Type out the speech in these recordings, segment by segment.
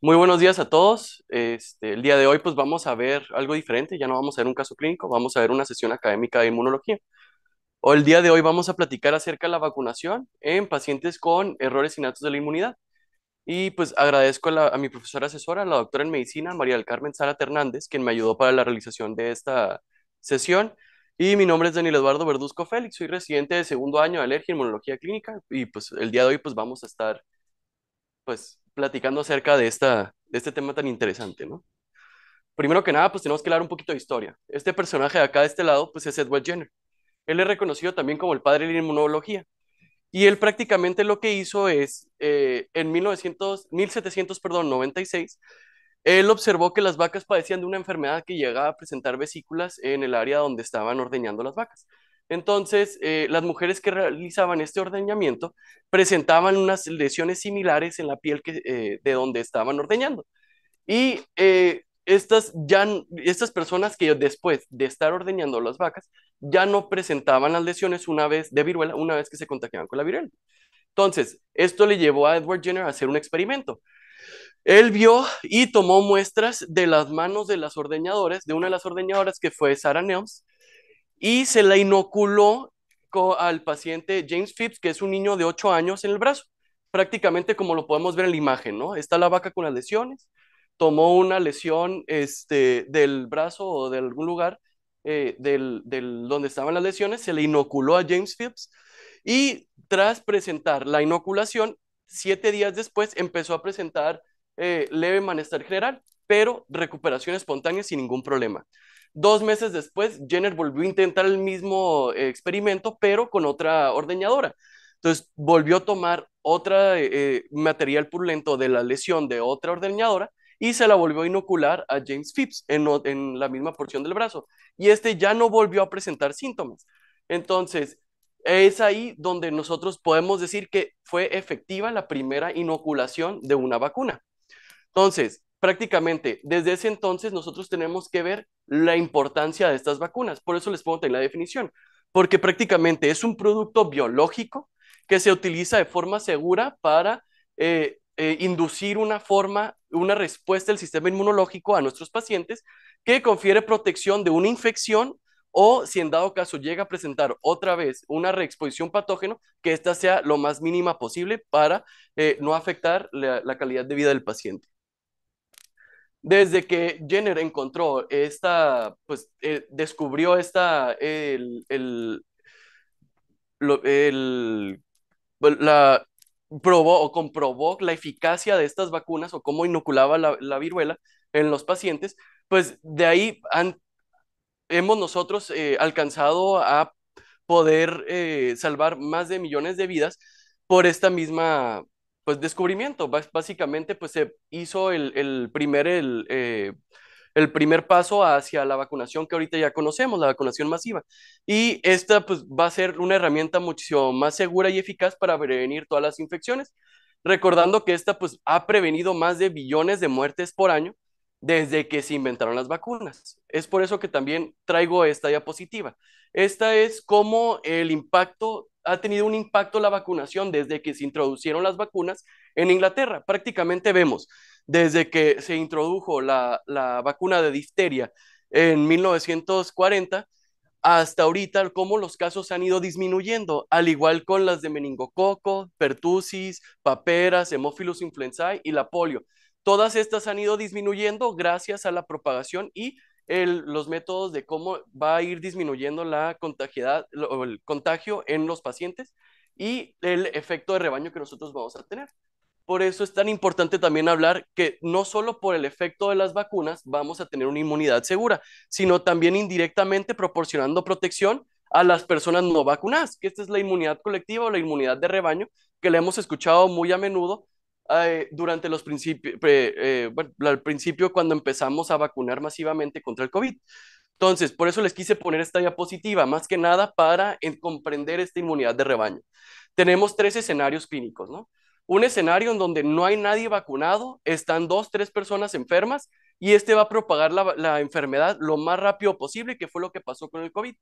Muy buenos días a todos. Este, el día de hoy pues vamos a ver algo diferente, ya no vamos a ver un caso clínico, vamos a ver una sesión académica de inmunología. O el día de hoy vamos a platicar acerca de la vacunación en pacientes con errores innatos de la inmunidad. Y pues agradezco a, mi profesora asesora, la doctora en medicina, María del Carmen Sara Hernández, quien me ayudó para la realización de esta sesión. Y mi nombre es Daniel Eduardo Verduzco Félix, soy residente de segundo año de alergia y inmunología clínica y pues el día de hoy pues vamos a estar pues platicando acerca de, esta, de este tema tan interesante, ¿no? Primero que nada, pues tenemos que hablar un poquito de historia. Este personaje de acá, de este lado, pues es Edward Jenner. Él es reconocido también como el padre de la inmunología. Y él prácticamente lo que hizo es, eh, en 1900, 1700, perdón, 96, él observó que las vacas padecían de una enfermedad que llegaba a presentar vesículas en el área donde estaban ordeñando las vacas. Entonces, eh, las mujeres que realizaban este ordeñamiento presentaban unas lesiones similares en la piel que, eh, de donde estaban ordeñando. Y eh, estas, ya, estas personas que después de estar ordeñando las vacas ya no presentaban las lesiones una vez de viruela, una vez que se contagiaban con la viruela. Entonces, esto le llevó a Edward Jenner a hacer un experimento. Él vio y tomó muestras de las manos de las ordeñadoras, de una de las ordeñadoras que fue Sarah Nelms, y se la inoculó al paciente James Phipps, que es un niño de 8 años en el brazo, prácticamente como lo podemos ver en la imagen, ¿no? Está la vaca con las lesiones, tomó una lesión este, del brazo o de algún lugar eh, del, del, donde estaban las lesiones, se le inoculó a James Phipps y tras presentar la inoculación, siete días después empezó a presentar eh, leve malestar general, pero recuperación espontánea sin ningún problema. Dos meses después, Jenner volvió a intentar el mismo eh, experimento, pero con otra ordeñadora. Entonces volvió a tomar otro eh, eh, material purulento de la lesión de otra ordeñadora y se la volvió a inocular a James Phipps en, en la misma porción del brazo. Y este ya no volvió a presentar síntomas. Entonces, es ahí donde nosotros podemos decir que fue efectiva la primera inoculación de una vacuna. Entonces, prácticamente desde ese entonces nosotros tenemos que ver la importancia de estas vacunas. Por eso les pongo en la definición, porque prácticamente es un producto biológico que se utiliza de forma segura para eh, eh, inducir una forma, una respuesta del sistema inmunológico a nuestros pacientes que confiere protección de una infección o si en dado caso llega a presentar otra vez una reexposición patógeno, que esta sea lo más mínima posible para eh, no afectar la calidad de vida del paciente desde que Jenner encontró esta, pues eh, descubrió esta, el, el, el, la, probó o comprobó la eficacia de estas vacunas o cómo inoculaba la, viruela en los pacientes, pues de ahí han, hemos nosotros eh, alcanzado a poder eh, salvar más de millones de vidas por esta misma pues descubrimiento, básicamente pues se hizo el, primer, eh, el, primer paso hacia la vacunación que ahorita ya conocemos, la vacunación masiva. Y esta pues va a ser una herramienta mucho más segura y eficaz para prevenir todas las infecciones, recordando que esta pues ha prevenido más de billones de muertes por año desde que se inventaron las vacunas. Es por eso que también traigo esta diapositiva. Esta es cómo el impacto ha tenido un impacto la vacunación desde que se introducieron las vacunas en Inglaterra. Prácticamente vemos desde que se introdujo la, vacuna de difteria en 1940 hasta ahorita cómo los casos han ido disminuyendo, al igual con las de meningococo, pertusis, paperas, hemófilos influenzae y la polio. Todas estas han ido disminuyendo gracias a la propagación y los métodos de cómo va a ir disminuyendo la contagiedad el contagio en los pacientes y el efecto de rebaño que nosotros vamos a tener. Por eso es tan importante también hablar que no solo por el efecto de las vacunas vamos a tener una inmunidad segura, sino también indirectamente proporcionando protección a las personas no vacunadas, que esta es la inmunidad colectiva o la inmunidad de rebaño, que le hemos escuchado muy a menudo eh, durante los principios, eh, bueno, al principio cuando empezamos a vacunar masivamente contra el COVID. Entonces, por eso les quise poner esta diapositiva, más que nada para comprender esta inmunidad de rebaño. Tenemos tres escenarios clínicos, ¿no? Un escenario en donde no hay nadie vacunado, están dos, tres personas enfermas y este va a propagar la, la enfermedad lo más rápido posible, que fue lo que pasó con el COVID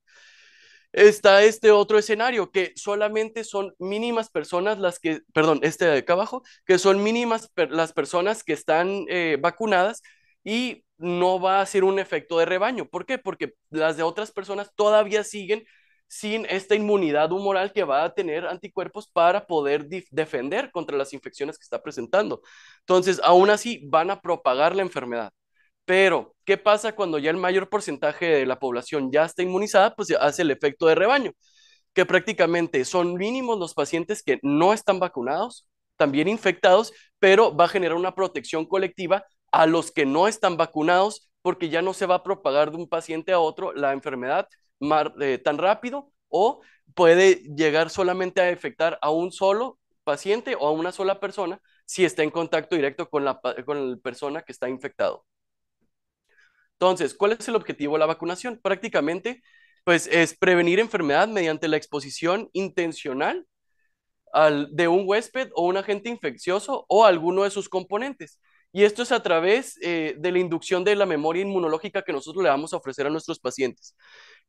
está este otro escenario, que solamente son mínimas personas las que, perdón, este de acá abajo, que son mínimas las personas que están eh, vacunadas y no va a ser un efecto de rebaño. ¿Por qué? Porque las de otras personas todavía siguen sin esta inmunidad humoral que va a tener anticuerpos para poder defender contra las infecciones que está presentando. Entonces, aún así, van a propagar la enfermedad. Pero, ¿qué pasa cuando ya el mayor porcentaje de la población ya está inmunizada? Pues hace el efecto de rebaño, que prácticamente son mínimos los pacientes que no están vacunados, también infectados, pero va a generar una protección colectiva a los que no están vacunados porque ya no se va a propagar de un paciente a otro la enfermedad eh, tan rápido o puede llegar solamente a afectar a un solo paciente o a una sola persona si está en contacto directo con la persona que está infectado. Entonces, ¿cuál es el objetivo de la vacunación? Prácticamente, pues es prevenir enfermedad mediante la exposición intencional al, de un huésped o un agente infeccioso o alguno de sus componentes. Y esto es a través eh, de la inducción de la memoria inmunológica que nosotros le vamos a ofrecer a nuestros pacientes,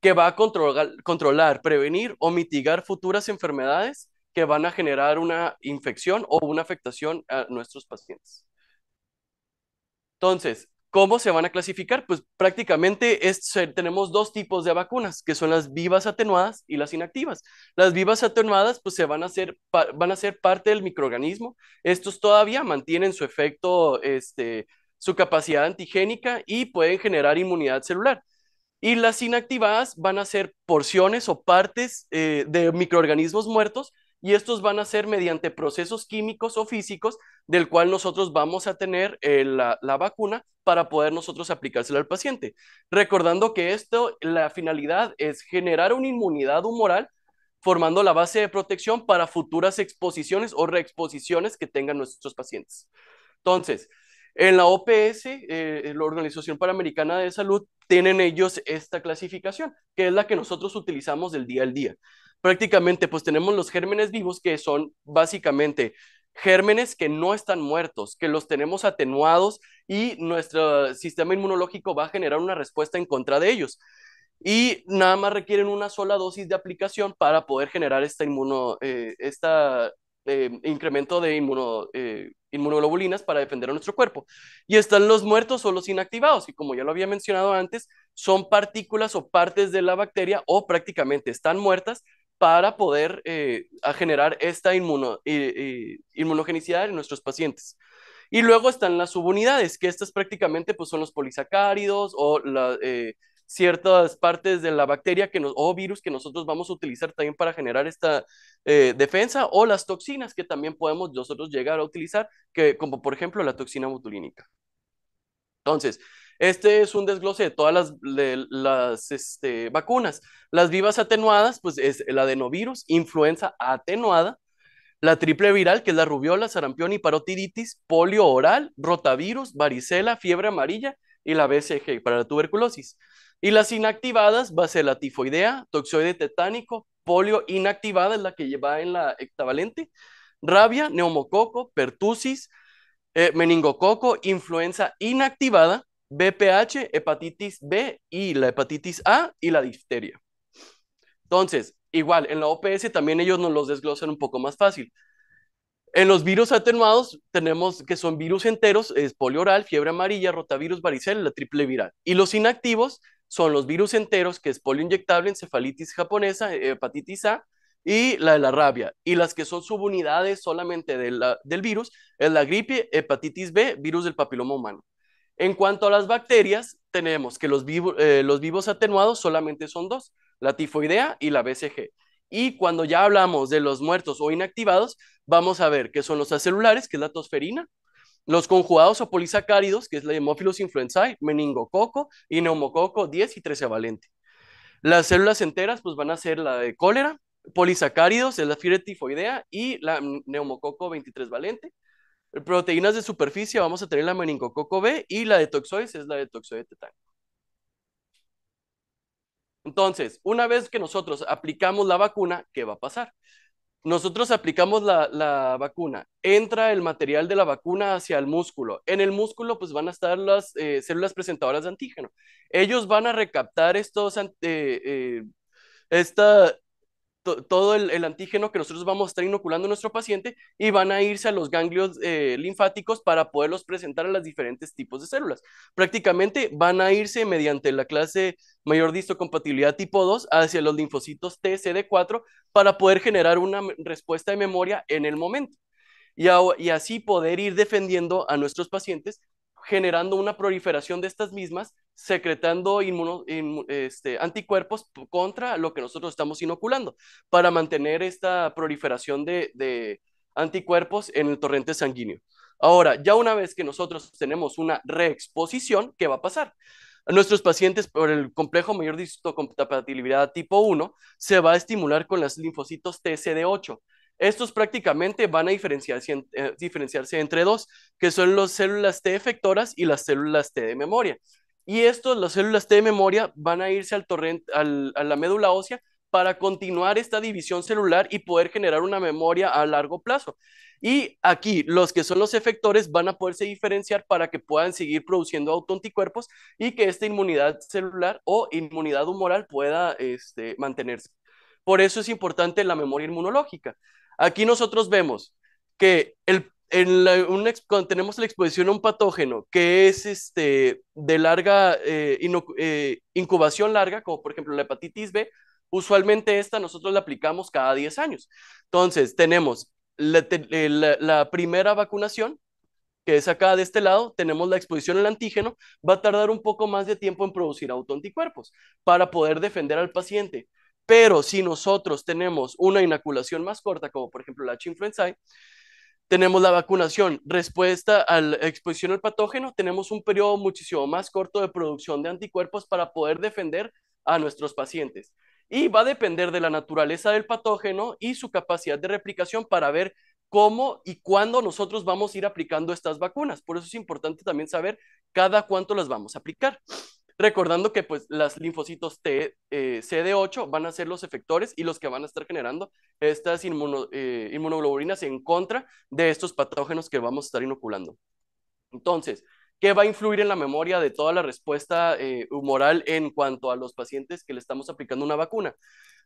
que va a controlar, controlar prevenir o mitigar futuras enfermedades que van a generar una infección o una afectación a nuestros pacientes. Entonces, ¿Cómo se van a clasificar? Pues prácticamente es, tenemos dos tipos de vacunas, que son las vivas atenuadas y las inactivas. Las vivas atenuadas pues se van a ser parte del microorganismo. Estos todavía mantienen su efecto, este, su capacidad antigénica y pueden generar inmunidad celular. Y las inactivadas van a ser porciones o partes eh, de microorganismos muertos y estos van a ser mediante procesos químicos o físicos del cual nosotros vamos a tener eh, la, vacuna para poder nosotros aplicársela al paciente. Recordando que esto, la finalidad es generar una inmunidad humoral formando la base de protección para futuras exposiciones o reexposiciones que tengan nuestros pacientes. Entonces, en la OPS, eh, la Organización Panamericana de Salud, tienen ellos esta clasificación, que es la que nosotros utilizamos del día al día prácticamente pues tenemos los gérmenes vivos que son básicamente gérmenes que no están muertos, que los tenemos atenuados y nuestro sistema inmunológico va a generar una respuesta en contra de ellos. Y nada más requieren una sola dosis de aplicación para poder generar este inmuno, eh, esta, eh, incremento de eh, inmunoglobulinas para defender a nuestro cuerpo. Y están los muertos o los inactivados, y como ya lo había mencionado antes, son partículas o partes de la bacteria o prácticamente están muertas, para poder eh, generar esta eh, eh, inmunogenicidad en nuestros pacientes. Y luego están las subunidades, que estas prácticamente pues, son los polisacáridos o ciertas partes de la bacteria que o virus que nosotros vamos a utilizar también para generar esta defensa o las toxinas que también podemos nosotros llegar a utilizar, que, como por ejemplo la toxina botulínica. Entonces, este es un desglose de todas las, este, vacunas. Las vivas atenuadas, pues es el adenovirus, influenza atenuada, la triple viral, que es la rubiola, sarampión y parotiditis, polio oral, rotavirus, varicela, fiebre amarilla y la BCG para la tuberculosis. Y las inactivadas va a ser la tifoidea, toxoide tetánico, polio inactivada, es la que lleva en la hectavalente, rabia, neumococo, pertusis, eh, meningococo, influenza inactivada, BPH, hepatitis B y la hepatitis A y la difteria. Entonces, igual, en la OPS también ellos nos los desglosan un poco más fácil. En los virus atenuados tenemos que son virus enteros, es polio oral, fiebre amarilla, rotavirus, varicela, la triple viral. Y los inactivos son los virus enteros, que es polio inyectable, encefalitis japonesa, eh, hepatitis A y la de la rabia. Y las que son subunidades solamente del virus es la gripe, hepatitis B, virus del papiloma humano. En cuanto a las bacterias, tenemos que eh, los, vivos atenuados solamente son dos, la tifoidea y la BCG. Y cuando ya hablamos de los muertos o inactivados, vamos a ver que son los acelulares, que es la tosferina, los conjugados o polisacáridos, que es la Haemophilus influenzae, meningococo y neumococo 10 y 13 valente. Las células enteras pues van a ser la de cólera, polisacáridos, es la fiebre tifoidea y la neumococo 23 valente. Proteínas de superficie vamos a tener la meningococo B y la de es la de toxoide Entonces, una vez que nosotros aplicamos la vacuna, ¿qué va a pasar? Nosotros aplicamos la, vacuna, entra el material de la vacuna hacia el músculo. En el músculo, pues van a estar las eh, células presentadoras de antígeno. Ellos van a recaptar estos, eh, eh, esta, todo el, antígeno que nosotros vamos a estar inoculando a nuestro paciente y van a irse a los ganglios eh, linfáticos para poderlos presentar a los diferentes tipos de células. Prácticamente van a irse mediante la clase mayor de tipo 2 hacia los linfocitos tcd 4 para poder generar una respuesta de memoria en el momento. y así poder ir defendiendo a nuestros pacientes generando una proliferación de estas mismas, secretando este, anticuerpos contra lo que nosotros estamos inoculando, para mantener esta proliferación de, anticuerpos en el torrente sanguíneo. Ahora, ya una vez que nosotros tenemos una reexposición, ¿qué va a pasar? nuestros pacientes por el complejo mayor de histocompatibilidad tipo 1 se va a estimular con las linfocitos TCD8, estos prácticamente van a diferenciarse, eh, entre dos, que son las células T efectoras y las células T de memoria. Y estos, las células T de memoria, van a irse al torrente, a la médula ósea para continuar esta división celular y poder generar una memoria a largo plazo. Y aquí los que son los efectores van a poderse diferenciar para que puedan seguir produciendo autoanticuerpos y que esta inmunidad celular o inmunidad humoral pueda este, mantenerse. Por eso es importante la memoria inmunológica. Aquí nosotros vemos que el, en cuando tenemos la exposición a un patógeno que es este, de larga eh, eh, incubación larga, como por ejemplo la hepatitis B, usualmente esta nosotros la aplicamos cada 10 años. Entonces, tenemos eh, la, la primera vacunación, que es acá de este lado, tenemos la exposición al antígeno, va a tardar un poco más de tiempo en producir autoanticuerpos para poder defender al paciente. Pero si nosotros tenemos una inoculación más corta, como por ejemplo la H influenza tenemos la vacunación, respuesta a la exposición al patógeno, tenemos un periodo muchísimo más corto de producción de anticuerpos para poder defender a nuestros pacientes. Y va a depender de la naturaleza del patógeno y su capacidad de replicación para ver cómo y cuándo nosotros vamos a ir aplicando estas vacunas. Por eso es importante también saber cada cuánto las vamos a aplicar. Recordando que pues las linfocitos T, eh, CD8 van a ser los efectores y los que van a estar generando estas eh, inmunoglobulinas en contra de estos patógenos que vamos a estar inoculando. Entonces, ¿qué va a influir en la memoria de toda la respuesta eh, humoral en cuanto a los pacientes que le estamos aplicando una vacuna?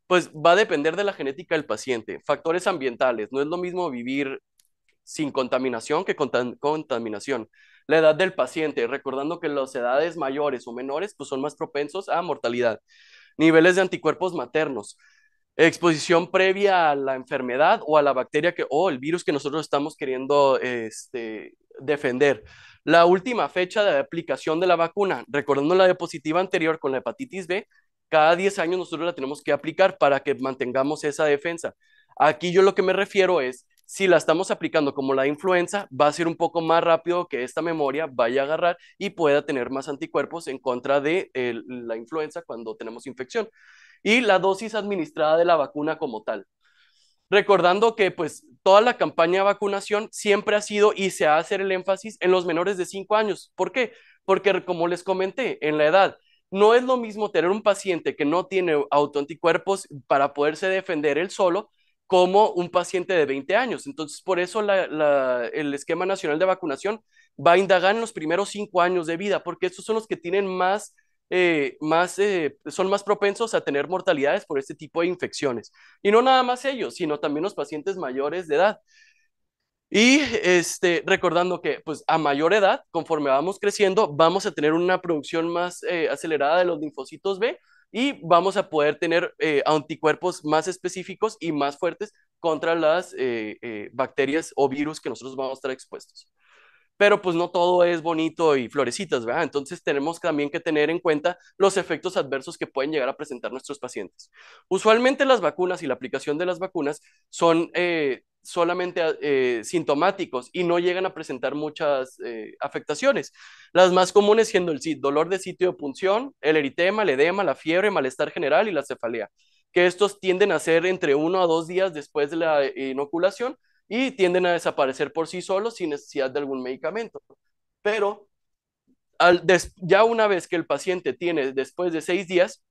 Pues va a depender de la genética del paciente, factores ambientales, no es lo mismo vivir sin contaminación que con contaminación. La edad del paciente, recordando que las edades mayores o menores pues son más propensos a mortalidad. Niveles de anticuerpos maternos, exposición previa a la enfermedad o a la bacteria que, o el virus que nosotros estamos queriendo este, defender. La última fecha de aplicación de la vacuna, recordando la diapositiva anterior con la hepatitis B, cada 10 años nosotros la tenemos que aplicar para que mantengamos esa defensa. Aquí yo lo que me refiero es si la estamos aplicando como la influenza, va a ser un poco más rápido que esta memoria vaya a agarrar y pueda tener más anticuerpos en contra de la influenza cuando tenemos infección. Y la dosis administrada de la vacuna como tal. Recordando que pues toda la campaña de vacunación siempre ha sido y se hace el énfasis en los menores de 5 años. ¿Por qué? Porque como les comenté, en la edad no es lo mismo tener un paciente que no tiene autoanticuerpos para poderse defender él solo como un paciente de 20 años. Entonces, por eso el esquema nacional de vacunación va a indagar en los primeros cinco años de vida, porque estos son los que tienen más, eh, más eh, son más propensos a tener mortalidades por este tipo de infecciones. Y no nada más ellos, sino también los pacientes mayores de edad. Y este, recordando que pues, a mayor edad, conforme vamos creciendo, vamos a tener una producción más eh, acelerada de los linfocitos B, y vamos a poder tener eh, anticuerpos más específicos y más fuertes contra las eh, eh, bacterias o virus que nosotros vamos a estar expuestos. Pero pues no todo es bonito y florecitas, ¿verdad? Entonces tenemos también que tener en cuenta los efectos adversos que pueden llegar a presentar nuestros pacientes. Usualmente las vacunas y la aplicación de las vacunas son solamente ah, eh, sintomáticos y no llegan a presentar muchas eh, afectaciones. Las más comunes siendo el dolor de sitio de punción, el eritema, el edema, la fiebre, malestar general y la cefalea, que estos tienden a ser entre uno a dos días después de la eh, inoculación y tienden a desaparecer por sí solos sin necesidad de algún medicamento. Pero ya una vez que el paciente tiene después de seis días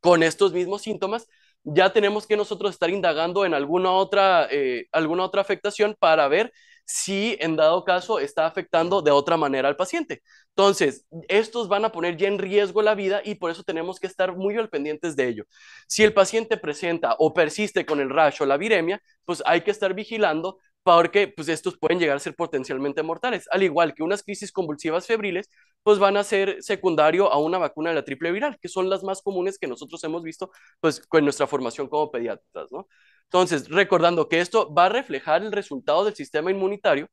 con estos mismos síntomas, ya tenemos que nosotros estar indagando en alguna otra, eh, alguna otra afectación para ver si en dado caso está afectando de otra manera al paciente. Entonces, estos van a poner ya en riesgo la vida y por eso tenemos que estar muy al pendientes de ello. Si el paciente presenta o persiste con el rash o la viremia, pues hay que estar vigilando porque pues estos pueden llegar a ser potencialmente mortales, al igual que unas crisis convulsivas febriles, pues van a ser secundario a una vacuna de la triple viral, que son las más comunes que nosotros hemos visto pues con nuestra formación como pediatras, ¿no? Entonces, recordando que esto va a reflejar el resultado del sistema inmunitario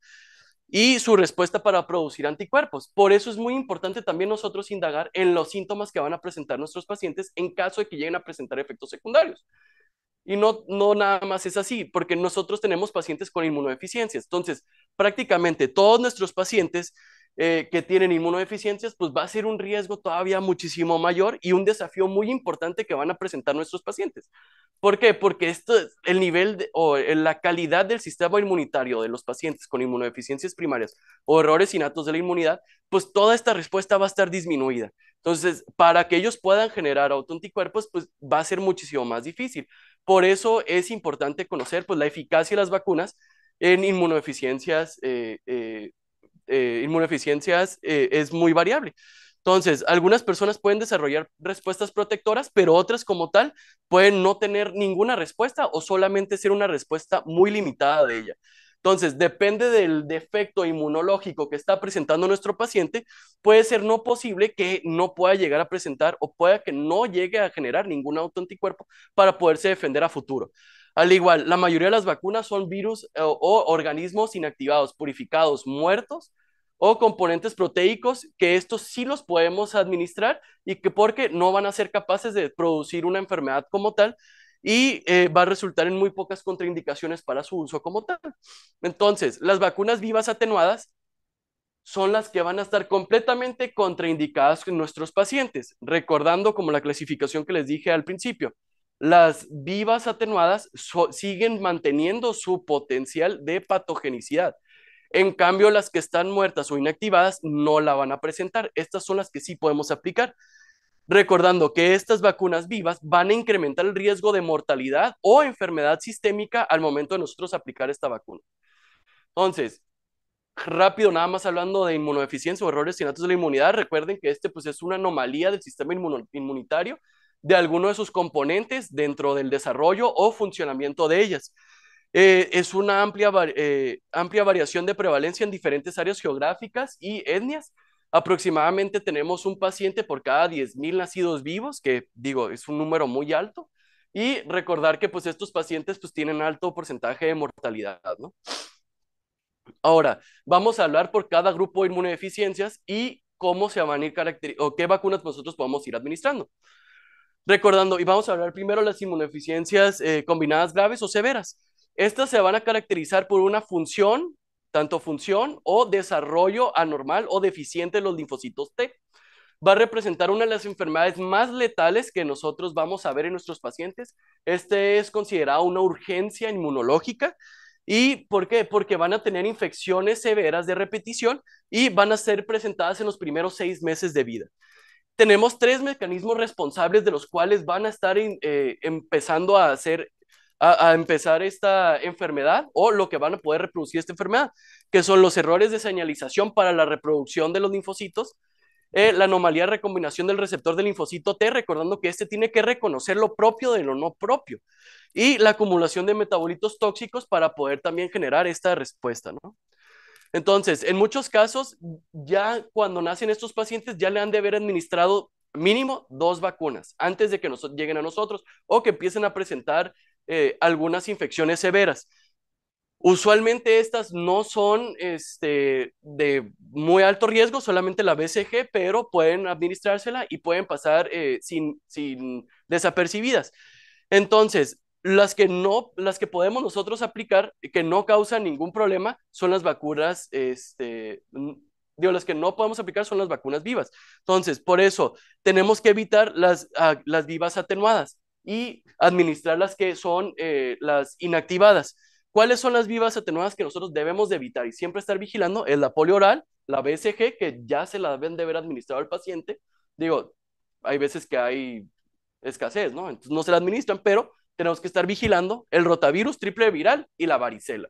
y su respuesta para producir anticuerpos. Por eso es muy importante también nosotros indagar en los síntomas que van a presentar nuestros pacientes en caso de que lleguen a presentar efectos secundarios. Y no, no nada más es así, porque nosotros tenemos pacientes con inmunodeficiencias. Entonces, prácticamente todos nuestros pacientes eh, que tienen inmunodeficiencias, pues va a ser un riesgo todavía muchísimo mayor y un desafío muy importante que van a presentar nuestros pacientes. ¿Por qué? Porque esto, el nivel o eh, la calidad del sistema inmunitario de los pacientes con inmunodeficiencias primarias o errores innatos de la inmunidad, pues toda esta respuesta va a estar disminuida. Entonces, para que ellos puedan generar autoanticuerpos, pues va a ser muchísimo más difícil. Por eso es importante conocer pues, la eficacia de las vacunas en inmunodeficiencias. Eh, eh, eh inmunodeficiencias eh, es muy variable. Entonces, algunas personas pueden desarrollar respuestas protectoras, pero otras como tal pueden no tener ninguna respuesta o solamente ser una respuesta muy limitada de ella. Entonces, depende del defecto inmunológico que está presentando nuestro paciente, puede ser no posible que no pueda llegar a presentar o pueda que no llegue a generar ningún autoanticuerpo para poderse defender a futuro. Al igual, la mayoría de las vacunas son virus eh, o, organismos inactivados, purificados, muertos, o componentes proteicos que estos sí los podemos administrar y que porque no van a ser capaces de producir una enfermedad como tal, y eh, va a resultar en muy pocas contraindicaciones para su uso como tal. Entonces, las vacunas vivas atenuadas son las que van a estar completamente contraindicadas en nuestros pacientes, recordando como la clasificación que les dije al principio. Las vivas atenuadas siguen manteniendo su potencial de patogenicidad. En cambio, las que están muertas o inactivadas no la van a presentar. Estas son las que sí podemos aplicar recordando que estas vacunas vivas van a incrementar el riesgo de mortalidad o enfermedad sistémica al momento de nosotros aplicar esta vacuna. Entonces, rápido, nada más hablando de inmunodeficiencia o errores datos de la inmunidad, recuerden que este pues, es una anomalía del sistema inmunitario de alguno de sus componentes dentro del desarrollo o funcionamiento de ellas. Eh, es una amplia, eh, amplia variación de prevalencia en diferentes áreas geográficas y etnias, Aproximadamente tenemos un paciente por cada 10.000 nacidos vivos, que digo, es un número muy alto, y recordar que pues estos pacientes pues tienen alto porcentaje de mortalidad, ¿no? Ahora, vamos a hablar por cada grupo de inmunodeficiencias y cómo se van a ir caracterizando, o qué vacunas nosotros podemos ir administrando. Recordando, y vamos a hablar primero las inmunodeficiencias eh, combinadas graves o severas. Estas se van a caracterizar por una función tanto función o desarrollo anormal o deficiente de los linfocitos T. Va a representar una de las enfermedades más letales que nosotros vamos a ver en nuestros pacientes. Este es considerado una urgencia inmunológica. ¿Y por qué? Porque van a tener infecciones severas de repetición y van a ser presentadas en los primeros seis meses de vida. Tenemos tres mecanismos responsables de los cuales van a estar eh, empezando a ser a, empezar esta enfermedad o lo que van a poder reproducir esta enfermedad, que son los errores de señalización para la reproducción de los linfocitos, eh, la anomalía de recombinación del receptor del linfocito T, recordando que este tiene que reconocer lo propio de lo no propio, y la acumulación de metabolitos tóxicos para poder también generar esta respuesta, Entonces, en muchos casos, ya cuando nacen estos pacientes, ya le han de haber administrado mínimo dos vacunas antes de que nos lleguen a nosotros o que empiecen a presentar eh, algunas infecciones severas. Usualmente estas no son este, de muy alto riesgo, solamente la BCG, pero pueden administrársela y pueden pasar eh, sin, sin desapercibidas. Entonces, las que no, las que podemos nosotros aplicar, que no causan ningún problema, son las vacunas, este, digo, las que no podemos aplicar son las vacunas vivas. Entonces, por eso tenemos que evitar las, ah, las vivas atenuadas y administrar las que son eh, las inactivadas. ¿Cuáles son las vivas atenuadas que nosotros debemos de evitar y siempre estar vigilando? Es la polio oral, la BSG, que ya se la deben de haber administrado al paciente. Digo, hay veces que hay escasez, ¿no? Entonces no se la administran, pero tenemos que estar vigilando el rotavirus triple viral y la varicela.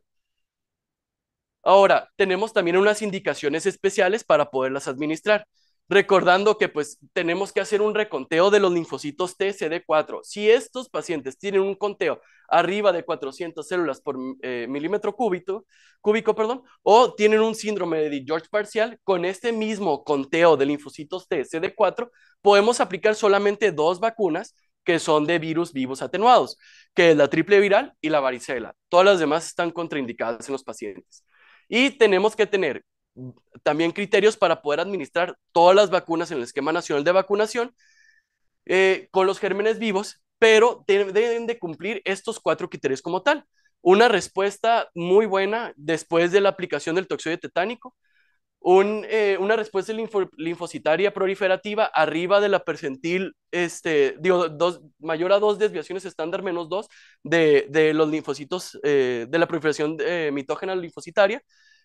Ahora, tenemos también unas indicaciones especiales para poderlas administrar. Recordando que pues tenemos que hacer un reconteo de los linfocitos TCD4. Si estos pacientes tienen un conteo arriba de 400 células por eh, milímetro cúbico, perdón, o tienen un síndrome de George parcial, con este mismo conteo de linfocitos TCD4 podemos aplicar solamente dos vacunas que son de virus vivos atenuados, que es la triple viral y la varicela. Todas las demás están contraindicadas en los pacientes. Y tenemos que tener también criterios para poder administrar todas las vacunas en el esquema nacional de vacunación eh, con los gérmenes vivos, pero deben de cumplir estos cuatro criterios como tal. Una respuesta muy buena después de la aplicación del toxoide tetánico, eh, una respuesta linfocitaria proliferativa arriba de la percentil, este, dos, mayor a dos desviaciones estándar menos dos de, los linfocitos, eh, de la proliferación mitógena linfocitaria,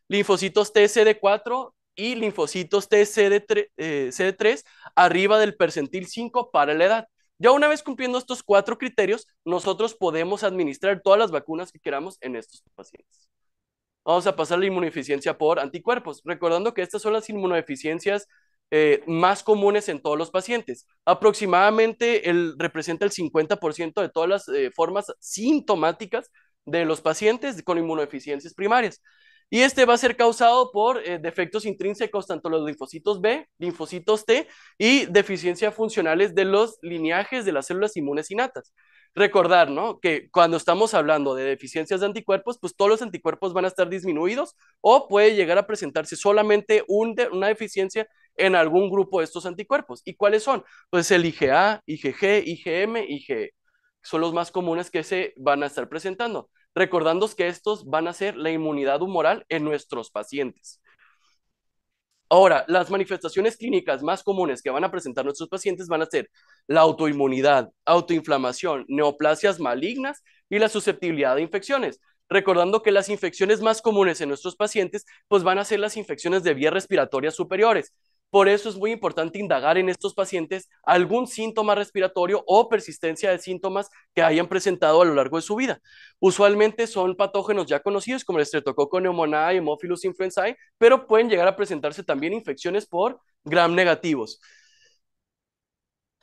linfocitos TCD4 y linfocitos TCD3, eh, arriba del percentil 5 para la edad. Ya una vez cumpliendo estos cuatro criterios, nosotros podemos administrar todas las vacunas que queramos en estos pacientes. Vamos a pasar la inmunodeficiencia por anticuerpos, recordando que estas son las inmunodeficiencias eh, más comunes en todos los pacientes. Aproximadamente el, representa el 50% de todas las eh, formas sintomáticas de los pacientes con inmunodeficiencias primarias. Y este va a ser causado por eh, defectos intrínsecos tanto los linfocitos B, linfocitos T y deficiencias funcionales de los lineajes de las células inmunes innatas. Recordar, ¿no? Que cuando estamos hablando de deficiencias de anticuerpos, pues todos los anticuerpos van a estar disminuidos o puede llegar a presentarse solamente una deficiencia en algún grupo de estos anticuerpos. ¿Y cuáles son? Pues el IgA, IgG, IgM, IgE. Son los más comunes que se van a estar presentando. Recordando que estos van a ser la inmunidad humoral en nuestros pacientes. Ahora, las manifestaciones clínicas más comunes que van a presentar nuestros pacientes van a ser la autoinmunidad, autoinflamación, neoplasias malignas y la susceptibilidad a infecciones. Recordando que las infecciones más comunes en nuestros pacientes pues van a ser las infecciones de vías respiratorias superiores, por eso es muy importante indagar en estos pacientes algún síntoma respiratorio o persistencia de síntomas que hayan presentado a lo largo de su vida. Usualmente son patógenos ya conocidos como el estreptococo y Hemophilus influenzae, pero pueden llegar a presentarse también infecciones por gram negativos.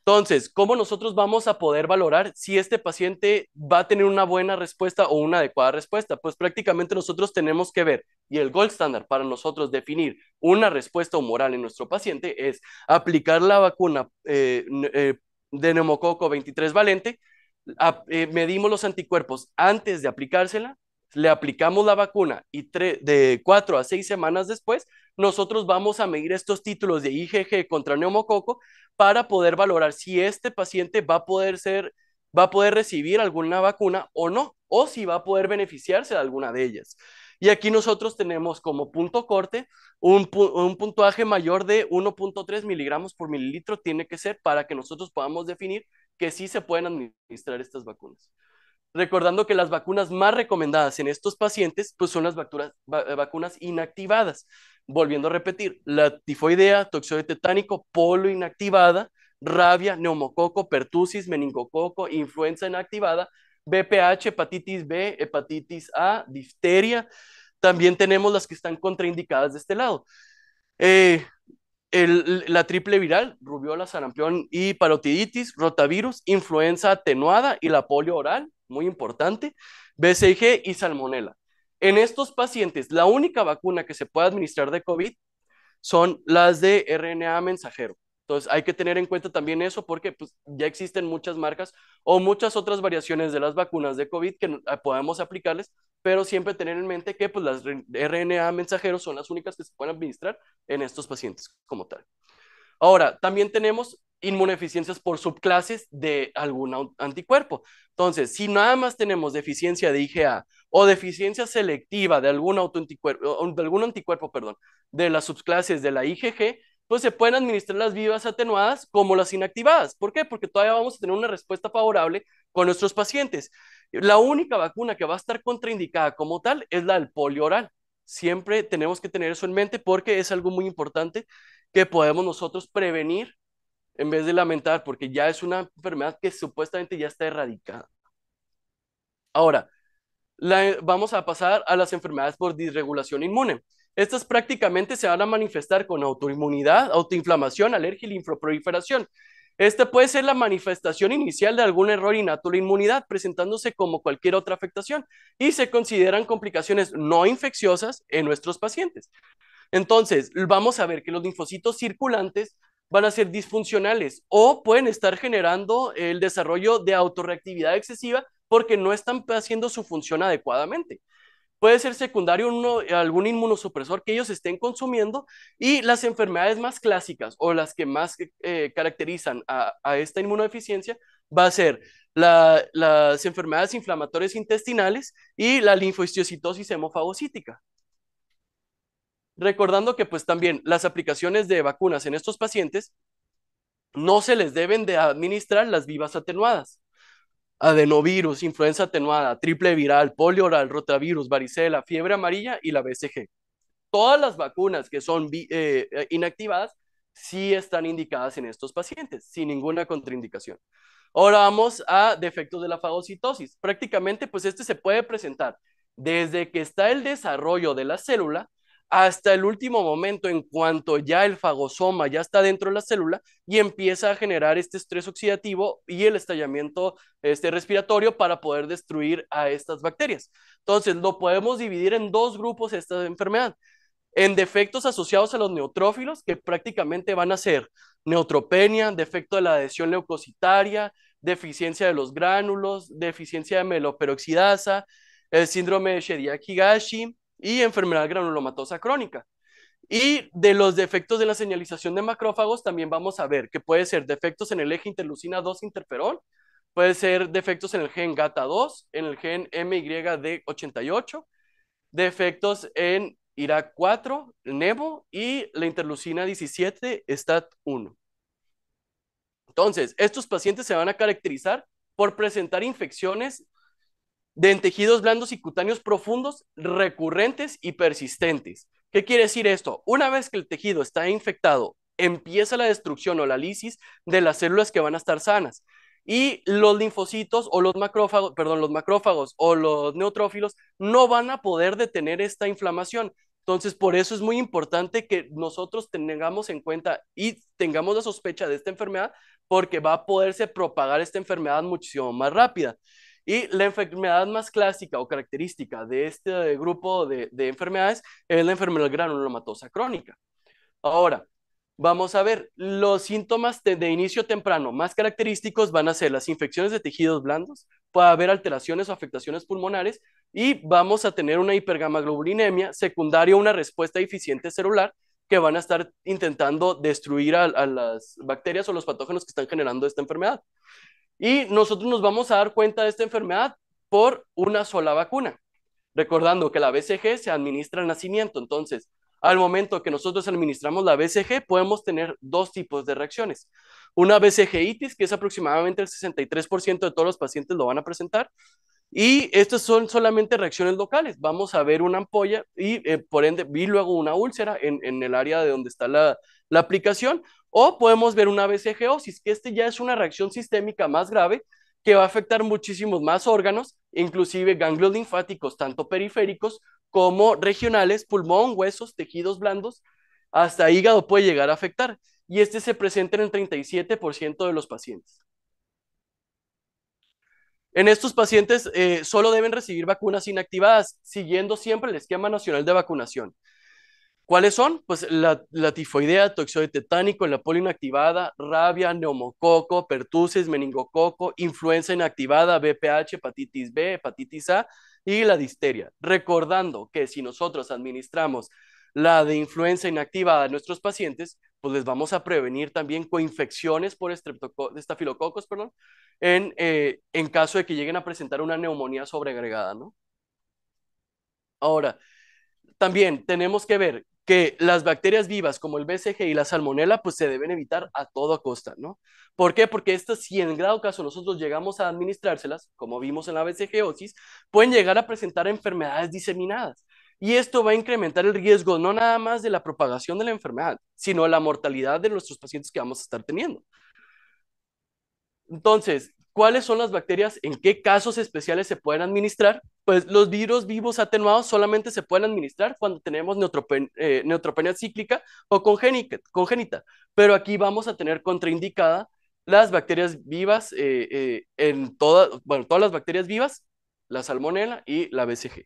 Entonces, ¿cómo nosotros vamos a poder valorar si este paciente va a tener una buena respuesta o una adecuada respuesta? Pues prácticamente nosotros tenemos que ver, y el gold standard para nosotros definir una respuesta humoral en nuestro paciente es aplicar la vacuna eh, eh, de neumococo 23 valente, eh, medimos los anticuerpos antes de aplicársela, le aplicamos la vacuna y de cuatro a seis semanas después nosotros vamos a medir estos títulos de IgG contra neumococo para poder valorar si este paciente va a poder ser va a poder recibir alguna vacuna o no, o si va a poder beneficiarse de alguna de ellas. Y aquí nosotros tenemos como punto corte un, un puntuaje mayor de 1.3 miligramos por mililitro tiene que ser para que nosotros podamos definir que sí se pueden administrar estas vacunas recordando que las vacunas más recomendadas en estos pacientes pues son las eh, vacunas, inactivadas. Volviendo a repetir, la tifoidea, toxoide tetánico, polo inactivada, rabia, neumococo, pertusis, meningococo, influenza inactivada, BPH, hepatitis B, hepatitis A, difteria. También tenemos las que están contraindicadas de este lado. Eh, la triple viral, rubiola, sarampión y parotiditis, rotavirus, influenza atenuada y la polio oral, muy importante, BCG y salmonela. En estos pacientes, la única vacuna que se puede administrar de COVID son las de RNA mensajero. Entonces hay que tener en cuenta también eso porque pues, ya existen muchas marcas o muchas otras variaciones de las vacunas de COVID que ah, podemos aplicarles, pero siempre tener en mente que pues, las RNA mensajeros son las únicas que se pueden administrar en estos pacientes como tal. Ahora, también tenemos inmunodeficiencias por subclases de algún anticuerpo. Entonces, si nada más tenemos deficiencia de IgA o deficiencia selectiva de algún, de algún anticuerpo perdón, de las subclases de la IgG, pues se pueden administrar las vivas atenuadas como las inactivadas. ¿Por qué? Porque todavía vamos a tener una respuesta favorable con nuestros pacientes. La única vacuna que va a estar contraindicada como tal es la del polio oral. Siempre tenemos que tener eso en mente porque es algo muy importante que podemos nosotros prevenir en vez de lamentar, porque ya es una enfermedad que supuestamente ya está erradicada. Ahora, vamos a pasar a las enfermedades por disregulación inmune. Estas prácticamente se van a manifestar con autoinmunidad, autoinflamación, alergia y linfoproliferación. Esta puede ser la manifestación inicial de algún error innato de la inmunidad, presentándose como cualquier otra afectación, y se consideran complicaciones no infecciosas en nuestros pacientes. Entonces, vamos a ver que los linfocitos circulantes van a ser disfuncionales o pueden estar generando el desarrollo de autorreactividad excesiva porque no están haciendo su función adecuadamente. Puede ser secundario uno, algún inmunosupresor que ellos estén consumiendo y las enfermedades más clásicas o las que más eh, caracterizan a, esta inmunodeficiencia va a ser las enfermedades inflamatorias intestinales y la linfohistiocitosis hemofagocítica. Recordando que pues también las aplicaciones de vacunas en estos pacientes no se les deben de administrar las vivas atenuadas. Adenovirus, influenza atenuada, triple viral, polio oral, rotavirus, varicela, fiebre amarilla y la BCG. Todas las vacunas que son eh, eh, inactivadas sí están indicadas en estos pacientes, sin ninguna contraindicación. Ahora vamos a defectos de la fagocitosis. Prácticamente, pues este se puede presentar desde que está el desarrollo de la célula hasta el último momento en cuanto ya el fagosoma ya está dentro de la célula y empieza a generar este estrés oxidativo y el estallamiento este respiratorio para poder destruir a estas bacterias. Entonces, lo podemos dividir en dos grupos esta enfermedad. En defectos asociados a los neutrófilos, que prácticamente van a ser neutropenia, defecto de la adhesión leucocitaria, deficiencia de los gránulos, deficiencia de meloperoxidasa, el síndrome de Shediak-Higashi, y enfermedad granulomatosa crónica. Y de los defectos de la señalización de macrófagos también vamos a ver que puede ser defectos en el eje interlucina 2 interferón, puede ser defectos en el gen GATA2, en el gen MYD88, defectos en IRAC4, NEVO, y la interlucina 17, STAT1. Entonces, estos pacientes se van a caracterizar por presentar infecciones de en tejidos blandos y cutáneos profundos, recurrentes y persistentes. ¿Qué quiere decir esto? Una vez que el tejido está infectado, empieza la destrucción o la lisis de las células que van a estar sanas. Y los linfocitos o los macrófagos, perdón, los macrófagos o los neutrófilos no van a poder detener esta inflamación. Entonces, por eso es muy importante que nosotros tengamos en cuenta y tengamos la sospecha de esta enfermedad porque va a poderse propagar esta enfermedad muchísimo más rápida. Y la enfermedad más clásica o característica de este eh, grupo de, enfermedades es la enfermedad granulomatosa crónica. Ahora, vamos a ver, los síntomas de, inicio temprano más característicos van a ser las infecciones de tejidos blandos, puede haber alteraciones o afectaciones pulmonares y vamos a tener una hipergamaglobulinemia secundaria una respuesta eficiente celular que van a estar intentando destruir a las bacterias o los patógenos que están generando esta enfermedad. Y nosotros nos vamos a dar cuenta de esta enfermedad por una sola vacuna, recordando que la BCG se administra al nacimiento. Entonces, al momento que nosotros administramos la BCG, podemos tener dos tipos de reacciones. Una BCG-ITIS, que es aproximadamente el 63% de todos los pacientes lo van a presentar, y estas son solamente reacciones locales. Vamos a ver una ampolla y eh, por ende vi luego una úlcera en, el área de donde está la, la aplicación o podemos ver una BCGOsis, que este ya es una reacción sistémica más grave que va a afectar muchísimos más órganos, inclusive ganglios linfáticos, tanto periféricos como regionales, pulmón, huesos, tejidos blandos, hasta hígado puede llegar a afectar. Y este se presenta en el 37% de los pacientes. En estos pacientes eh, solo deben recibir vacunas inactivadas, siguiendo siempre el esquema nacional de vacunación. ¿Cuáles son? Pues la, la tifoidea, toxoide tetánico, la polio inactivada, rabia, neumococo, pertusis, meningococo, influenza inactivada, BPH, hepatitis B, hepatitis A y la disteria. Recordando que si nosotros administramos la de influenza inactivada a nuestros pacientes, pues les vamos a prevenir también coinfecciones por estafilococos, perdón, en, eh, en caso de que lleguen a presentar una neumonía sobreagregada, ¿no? Ahora, también tenemos que ver que las bacterias vivas como el BCG y la salmonela pues se deben evitar a toda costa, ¿no? ¿Por qué? Porque estas, si en grado caso nosotros llegamos a administrárselas, como vimos en la BCG-OSIS, pueden llegar a presentar enfermedades diseminadas. Y esto va a incrementar el riesgo no nada más de la propagación de la enfermedad, sino la mortalidad de nuestros pacientes que vamos a estar teniendo. Entonces, cuáles son las bacterias, en qué casos especiales se pueden administrar. Pues los virus vivos atenuados solamente se pueden administrar cuando tenemos neutropenia eh, cíclica o congénita, pero aquí vamos a tener contraindicada las bacterias vivas, eh, eh, en todas, bueno, todas las bacterias vivas, la salmonela y la BCG.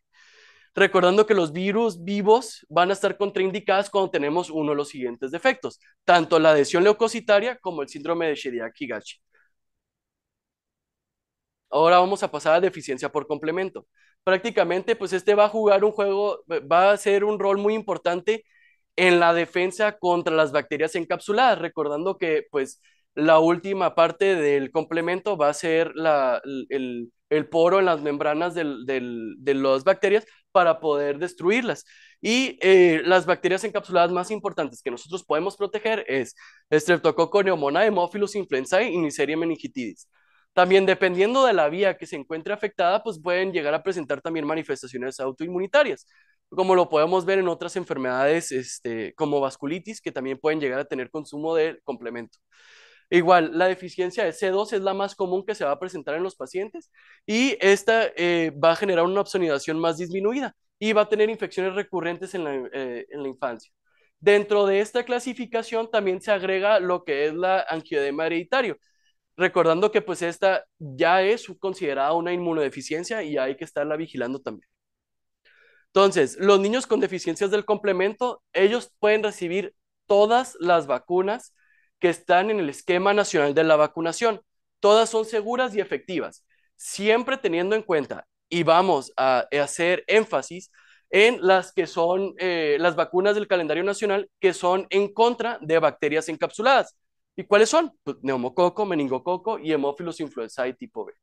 Recordando que los virus vivos van a estar contraindicadas cuando tenemos uno de los siguientes defectos, tanto la adhesión leucocitaria como el síndrome de shiga higashi Ahora vamos a pasar a deficiencia por complemento. Prácticamente, pues este va a jugar un juego, va a ser un rol muy importante en la defensa contra las bacterias encapsuladas, recordando que pues la última parte del complemento va a ser el, poro en las membranas de las bacterias para poder destruirlas. Y eh, las bacterias encapsuladas más importantes que nosotros podemos proteger es Streptococcus pneumoniae, Hemophilus influenzae y Neisseria meningitidis. También dependiendo de la vía que se encuentre afectada, pues pueden llegar a presentar también manifestaciones autoinmunitarias, como lo podemos ver en otras enfermedades este, como vasculitis, que también pueden llegar a tener consumo de complemento. Igual, la deficiencia de C2 es la más común que se va a presentar en los pacientes y esta eh, va a generar una obsonidación más disminuida y va a tener infecciones recurrentes en la, eh, en la infancia. Dentro de esta clasificación también se agrega lo que es la angioedema hereditario, recordando que pues esta ya es considerada una inmunodeficiencia y hay que estarla vigilando también. Entonces, los niños con deficiencias del complemento, ellos pueden recibir todas las vacunas que están en el esquema nacional de la vacunación. Todas son seguras y efectivas, siempre teniendo en cuenta, y vamos a hacer énfasis en las que son eh, las vacunas del calendario nacional que son en contra de bacterias encapsuladas. ¿Y cuáles son? Pues, neumococo, meningococo y hemófilos influenzae tipo B.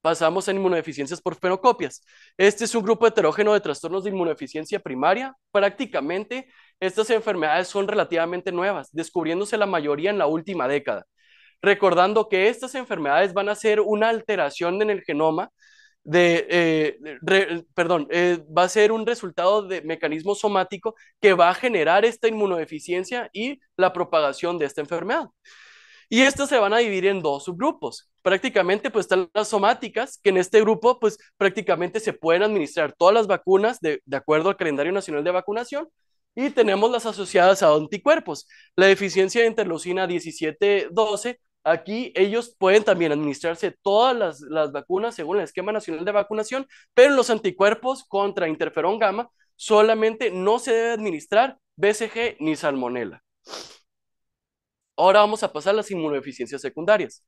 Pasamos a inmunodeficiencias por fenocopias. Este es un grupo heterógeno de trastornos de inmunodeficiencia primaria. Prácticamente estas enfermedades son relativamente nuevas, descubriéndose la mayoría en la última década. Recordando que estas enfermedades van a ser una alteración en el genoma de, eh, perdón, eh, va a ser un resultado de mecanismo somático que va a generar esta inmunodeficiencia y la propagación de esta enfermedad. Y estas se van a dividir en dos subgrupos. Prácticamente, pues están las somáticas, que en este grupo, pues prácticamente se pueden administrar todas las vacunas de, de acuerdo al calendario nacional de vacunación. Y tenemos las asociadas a anticuerpos. La deficiencia de interleucina 17-12 Aquí ellos pueden también administrarse todas las, vacunas según el esquema nacional de vacunación, pero los anticuerpos contra interferón gamma solamente no se debe administrar BCG ni salmonela. Ahora vamos a pasar a las inmunodeficiencias secundarias.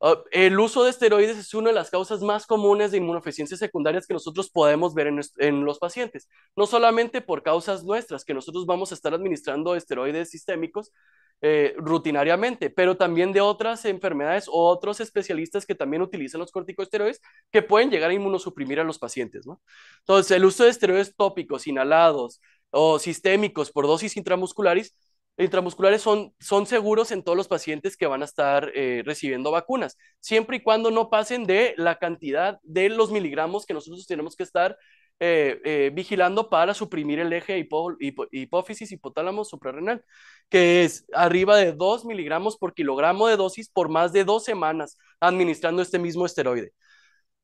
Ah, el uso de esteroides es una de las causas más comunes de inmunodeficiencias secundarias que nosotros podemos ver en, los pacientes, no solamente por causas nuestras, que nosotros vamos a estar administrando esteroides sistémicos eh, rutinariamente, pero también de otras enfermedades o otros especialistas que también utilizan los corticosteroides que pueden llegar a inmunosuprimir a los pacientes. Entonces, el uso de esteroides tópicos, inhalados o sistémicos por dosis intramusculares intramusculares son, seguros en todos los pacientes que van a estar eh, recibiendo vacunas, siempre y cuando no pasen de la cantidad de los miligramos que nosotros tenemos que estar eh, eh, vigilando para suprimir el eje hipófisis hipotálamo suprarrenal, que es arriba de 2 miligramos por kilogramo de dosis por más de dos semanas administrando este mismo esteroide.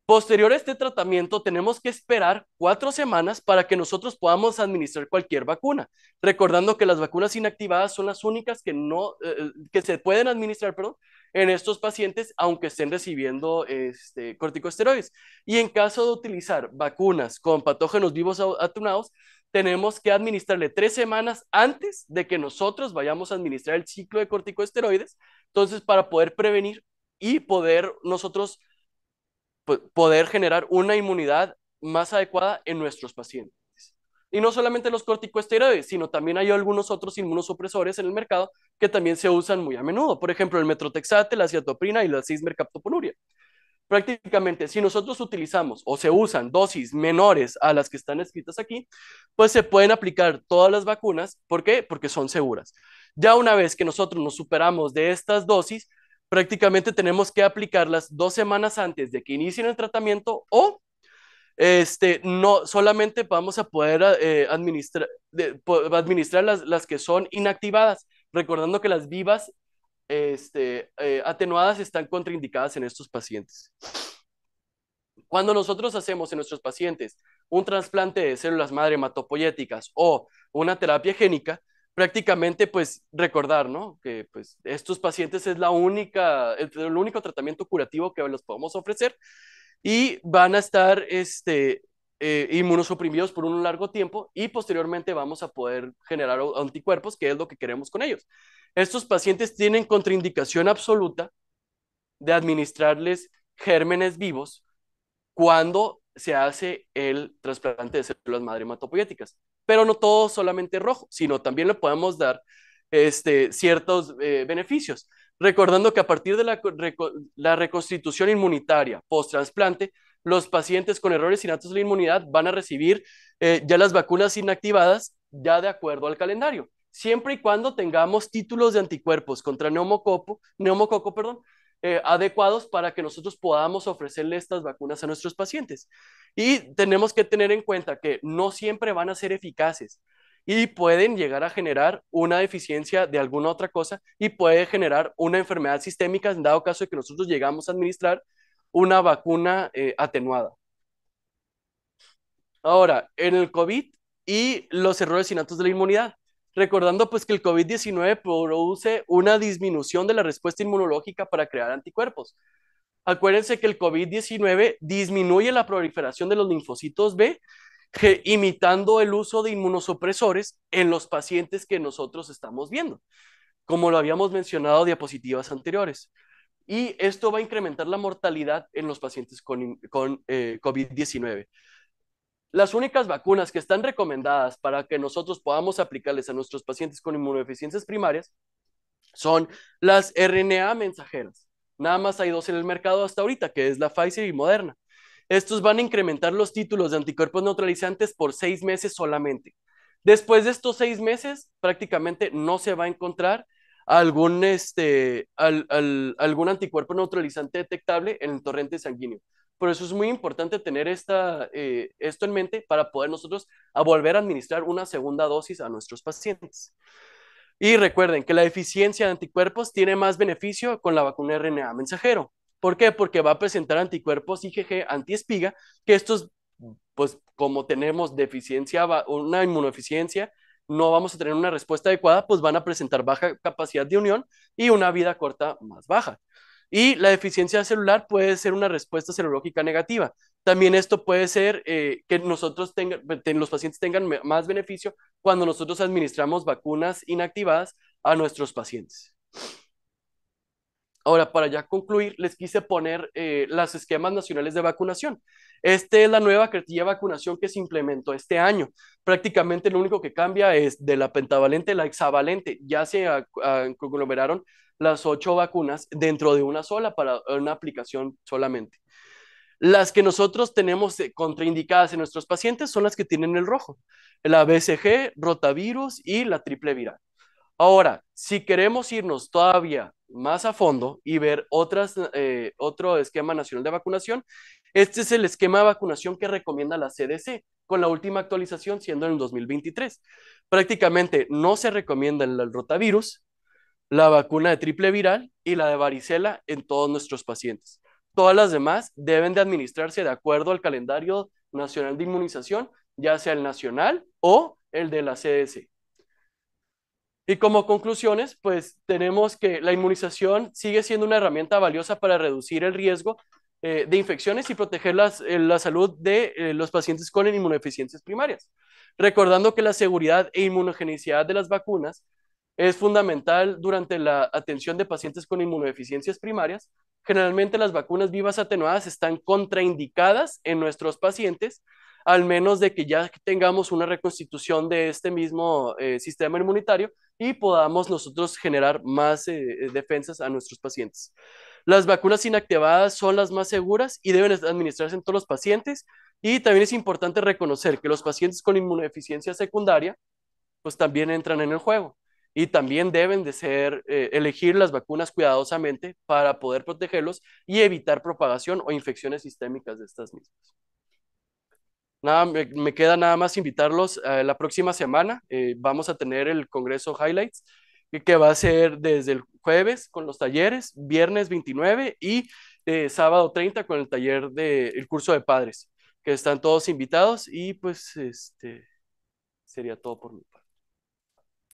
Posterior a este tratamiento, tenemos que esperar cuatro semanas para que nosotros podamos administrar cualquier vacuna, recordando que las vacunas inactivadas son las únicas que, no, eh, eh, que se pueden administrar perdón, en estos pacientes, aunque estén recibiendo este, corticosteroides. Y en caso de utilizar vacunas con patógenos vivos atunados, tenemos que administrarle tres semanas antes de que nosotros vayamos a administrar el ciclo de corticosteroides, entonces para poder prevenir y poder nosotros poder generar una inmunidad más adecuada en nuestros pacientes. Y no solamente los corticosteroides, sino también hay algunos otros inmunosupresores en el mercado que también se usan muy a menudo. Por ejemplo, el metrotexate, la ciatoprina y la cismercaptoponuria. Prácticamente, si nosotros utilizamos o se usan dosis menores a las que están escritas aquí, pues se pueden aplicar todas las vacunas. ¿Por qué? Porque son seguras. Ya una vez que nosotros nos superamos de estas dosis, prácticamente tenemos que aplicarlas dos semanas antes de que inicien el tratamiento o este, no solamente vamos a poder eh, administrar, las, que son inactivadas, recordando que las vivas este, eh, atenuadas están contraindicadas en estos pacientes. Cuando nosotros hacemos en nuestros pacientes un trasplante de células madre hematopoyéticas o una terapia génica, prácticamente pues recordar, ¿no? Que pues estos pacientes es la única, el, único tratamiento curativo que les podemos ofrecer y van a estar este, eh, inmunosuprimidos por un largo tiempo y posteriormente vamos a poder generar anticuerpos, que es lo que queremos con ellos. Estos pacientes tienen contraindicación absoluta de administrarles gérmenes vivos cuando se hace el trasplante de células madre hematopoyéticas pero no todo solamente rojo, sino también le podemos dar este, ciertos eh, beneficios. Recordando que a partir de la, reconstitución inmunitaria post-trasplante, los pacientes con errores innatos de la inmunidad van a recibir eh, ya las vacunas inactivadas ya de acuerdo al calendario, siempre y cuando tengamos títulos de anticuerpos contra neumococo, neumococo perdón, eh, adecuados para que nosotros podamos ofrecerle estas vacunas a nuestros pacientes. Y tenemos que tener en cuenta que no siempre van a ser eficaces y pueden llegar a generar una deficiencia de alguna otra cosa y puede generar una enfermedad sistémica en dado caso de que nosotros llegamos a administrar una vacuna eh, atenuada. Ahora, en el COVID y los errores innatos de la inmunidad recordando pues que el COVID-19 produce una disminución de la respuesta inmunológica para crear anticuerpos. Acuérdense que el COVID-19 disminuye la proliferación de los linfocitos B, imitando el uso de inmunosupresores en los pacientes que nosotros estamos viendo, como lo habíamos mencionado en diapositivas anteriores. Y esto va a incrementar la mortalidad en los pacientes con, eh, COVID-19. Las únicas vacunas que están recomendadas para que nosotros podamos aplicarles a nuestros pacientes con inmunodeficiencias primarias son las RNA mensajeras. Nada más hay dos en el mercado hasta ahorita, que es la Pfizer y Moderna. Estos van a incrementar los títulos de anticuerpos neutralizantes por seis meses solamente. Después de estos seis meses, prácticamente no se va a encontrar algún, este, algún anticuerpo neutralizante detectable en el torrente sanguíneo. Por eso es muy importante tener esta, eh, esto en mente para poder nosotros a volver a administrar una segunda dosis a nuestros pacientes. Y recuerden que la eficiencia de anticuerpos tiene más beneficio con la vacuna RNA mensajero. ¿Por qué? Porque va a presentar anticuerpos IgG antiespiga, que estos, pues como tenemos deficiencia, una inmunodeficiencia, no vamos a tener una respuesta adecuada, pues van a presentar baja capacidad de unión y una vida corta más baja. Y la deficiencia celular puede ser una respuesta serológica negativa. También esto puede ser eh, que nosotros tenga, pues, los pacientes tengan más beneficio cuando nosotros administramos vacunas inactivadas a nuestros pacientes. Ahora, para ya concluir, les quise poner eh, los esquemas nacionales de vacunación. Esta es la nueva cartilla de vacunación que se implementó este año. Prácticamente lo único que cambia es de la pentavalente a la hexavalente. Ya se conglomeraron las ocho vacunas dentro de una sola para una aplicación solamente. Las que nosotros tenemos eh, contraindicadas en nuestros pacientes son las que tienen el rojo, la BCG, rotavirus y la triple viral. Ahora, si queremos irnos todavía más a fondo y ver otras, eh, otro esquema nacional de vacunación, este es el esquema de vacunación que recomienda la CDC, con la última actualización siendo en 2023. Prácticamente no se recomienda el rotavirus, la vacuna de triple viral y la de varicela en todos nuestros pacientes. Todas las demás deben de administrarse de acuerdo al calendario nacional de inmunización, ya sea el nacional o el de la CDC. Y como conclusiones, pues tenemos que la inmunización sigue siendo una herramienta valiosa para reducir el riesgo eh, de infecciones y proteger eh, la salud de eh, los pacientes con inmunodeficiencias primarias. Recordando que la seguridad e inmunogenicidad de las vacunas es fundamental durante la atención de pacientes con inmunodeficiencias primarias. Generalmente las vacunas vivas atenuadas están contraindicadas en nuestros pacientes, al menos de que ya tengamos una reconstitución de este mismo eh, sistema inmunitario y podamos nosotros generar más eh, eh, defensas a nuestros pacientes. Las vacunas inactivadas son las más seguras y deben administrarse en todos los pacientes. Y también es importante reconocer que los pacientes con inmunodeficiencia secundaria, pues también entran en el juego y también deben de ser, eh, elegir las vacunas cuidadosamente para poder protegerlos y evitar propagación o infecciones sistémicas de estas mismas. Nada, me, queda nada más invitarlos a eh, la próxima semana. Eh, vamos a tener el Congreso Highlights, que va a ser desde el jueves con los talleres, viernes 29 y sábado 30 con el taller del curso de padres, que están todos invitados y pues este sería todo por mi parte.